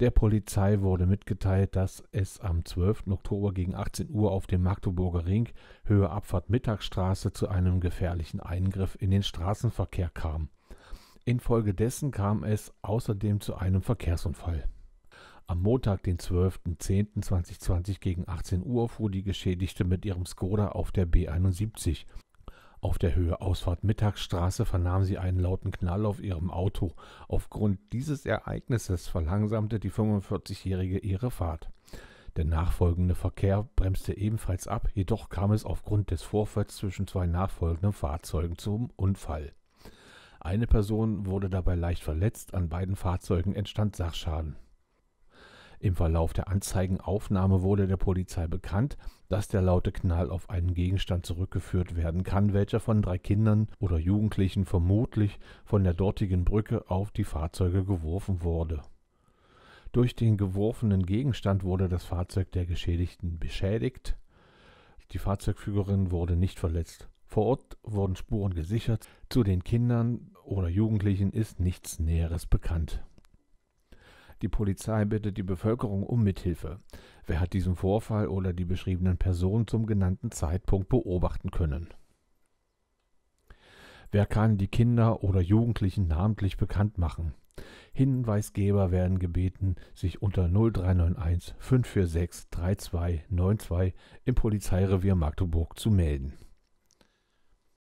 Der Polizei wurde mitgeteilt, dass es am 12. Oktober gegen 18 Uhr auf dem Magdeburger Ring Höhe Abfahrt Mittagsstraße zu einem gefährlichen Eingriff in den Straßenverkehr kam. Infolgedessen kam es außerdem zu einem Verkehrsunfall. Am Montag, den 12.10.2020 gegen 18 Uhr fuhr die Geschädigte mit ihrem Skoda auf der B71. Auf der Höhe Ausfahrt Mittagsstraße vernahm sie einen lauten Knall auf ihrem Auto. Aufgrund dieses Ereignisses verlangsamte die 45-Jährige ihre Fahrt. Der nachfolgende Verkehr bremste ebenfalls ab, jedoch kam es aufgrund des Vorfalls zwischen zwei nachfolgenden Fahrzeugen zum Unfall. Eine Person wurde dabei leicht verletzt, an beiden Fahrzeugen entstand Sachschaden. Im Verlauf der Anzeigenaufnahme wurde der Polizei bekannt, dass der laute Knall auf einen Gegenstand zurückgeführt werden kann, welcher von drei Kindern oder Jugendlichen vermutlich von der dortigen Brücke auf die Fahrzeuge geworfen wurde. Durch den geworfenen Gegenstand wurde das Fahrzeug der Geschädigten beschädigt. Die Fahrzeugführerin wurde nicht verletzt. Vor Ort wurden Spuren gesichert. Zu den Kindern oder Jugendlichen ist nichts Näheres bekannt. Die Polizei bittet die Bevölkerung um Mithilfe. Wer hat diesen Vorfall oder die beschriebenen Personen zum genannten Zeitpunkt beobachten können? Wer kann die Kinder oder Jugendlichen namentlich bekannt machen? Hinweisgeber werden gebeten, sich unter 0391 546 3292 im Polizeirevier Magdeburg zu melden.